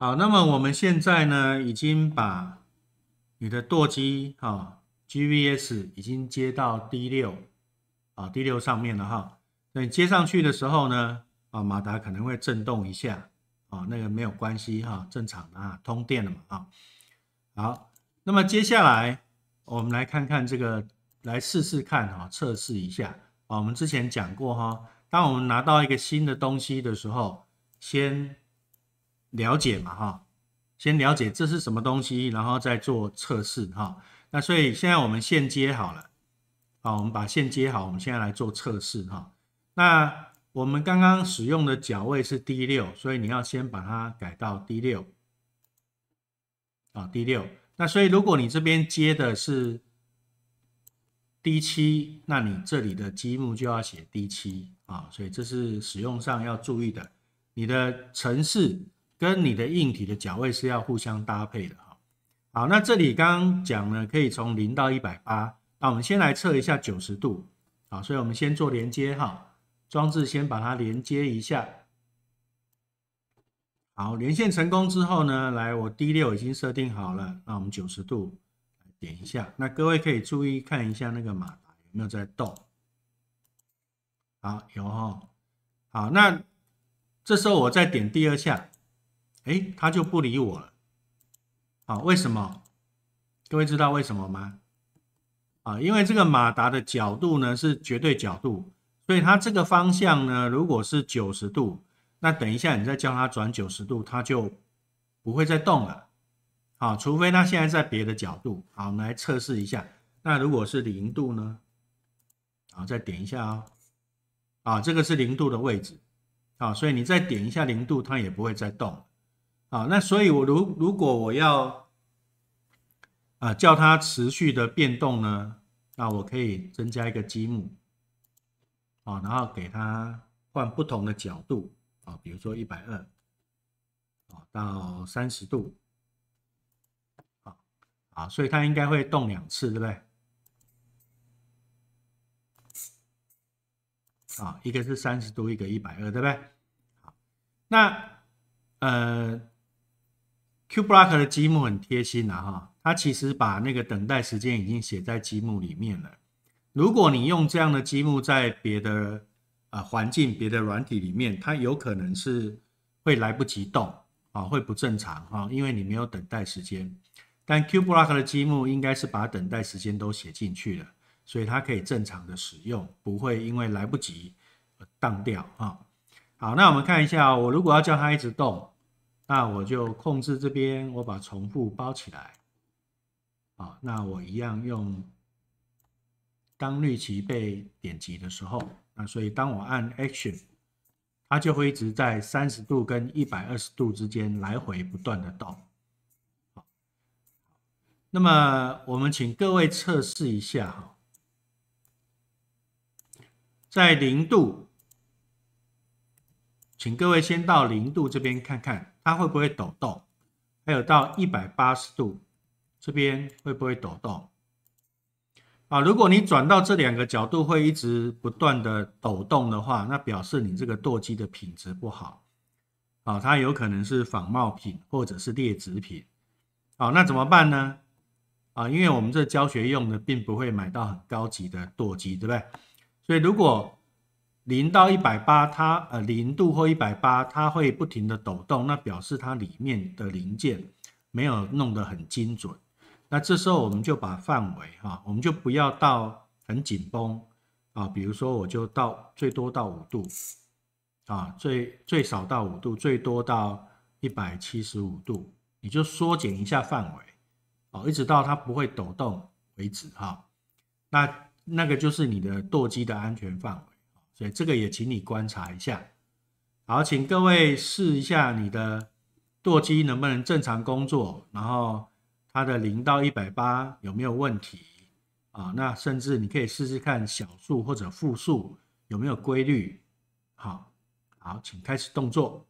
好，那么我们现在呢，已经把你的舵机哈，GVS 已经接到 D 六啊，D 六上面了哈。那你接上去的时候呢，啊，马达可能会震动一下啊，那个没有关系哈，正常的啊，通电了嘛啊。好，那么接下来我们来看看这个，来试试看哈，测试一下啊。我们之前讲过哈，当我们拿到一个新的东西的时候，先。了解嘛哈，先了解这是什么东西，然后再做测试哈。那所以现在我们线接好了，好，我们把线接好，我们现在来做测试哈。那我们刚刚使用的脚位是 D 六，所以你要先把它改到 D 六啊，D 六。那所以如果你这边接的是 D 七，那你这里的积木就要写 D 七啊，所以这是使用上要注意的。你的程式。跟你的硬体的脚位是要互相搭配的哈。好，那这里刚刚讲呢，可以从零到一百八。那我们先来测一下九十度啊，所以我们先做连接哈，装置先把它连接一下。好，连线成功之后呢，来我 D 六已经设定好了，那我们九十度点一下。那各位可以注意看一下那个马达有没有在动。好，有哈。好，那这时候我再点第二下。哎，他就不理我了，好，为什么？各位知道为什么吗？啊，因为这个马达的角度呢是绝对角度，所以它这个方向呢，如果是九十度，那等一下你再叫它转九十度，它就不会再动了。好，除非它现在在别的角度。好，我们来测试一下。那如果是零度呢？好，再点一下。哦。啊，这个是零度的位置。啊，所以你再点一下零度，它也不会再动。啊，那所以我如如果我要啊叫它持续的变动呢，那我可以增加一个积木，啊，然后给它换不同的角度，啊，比如说一百二，啊到三十度，啊，所以它应该会动两次，对不对？啊，一个是三十度，一个一百二，对不对？好，那呃。Block 的积木很贴心啊，哈，它其实把那个等待时间已经写在积木里面了。如果你用这样的积木在别的啊环境、别的软体里面，它有可能是会来不及动啊，会不正常哈，因为你没有等待时间。但 q b l o c k 的积木应该是把等待时间都写进去了，所以它可以正常的使用，不会因为来不及而宕掉啊。好，那我们看一下，我如果要叫它一直动。那我就控制这边，我把重复包起来，啊，那我一样用当绿旗被点击的时候，啊，所以当我按 action，它就会一直在三十度跟一百二十度之间来回不断的动。好，那么我们请各位测试一下哈，在零度，请各位先到零度这边看看。它会不会抖动？还有到一百八十度这边会不会抖动？啊，如果你转到这两个角度会一直不断的抖动的话，那表示你这个舵机的品质不好啊，它有可能是仿冒品或者是劣质品啊，那怎么办呢？啊，因为我们这教学用的并不会买到很高级的舵机，对不对？所以如果零到一百八，它呃零度或一百八，它会不停的抖动，那表示它里面的零件没有弄得很精准。那这时候我们就把范围哈，我们就不要到很紧绷啊，比如说我就到最多到五度啊，最最少到五度，最多到一百七十五度，你就缩减一下范围哦，一直到它不会抖动为止哈。那那个就是你的舵机的安全范围。所以这个也请你观察一下，好，请各位试一下你的舵机能不能正常工作，然后它的零到一百八有没有问题啊？那甚至你可以试试看小数或者负数有没有规律。好，好，请开始动作。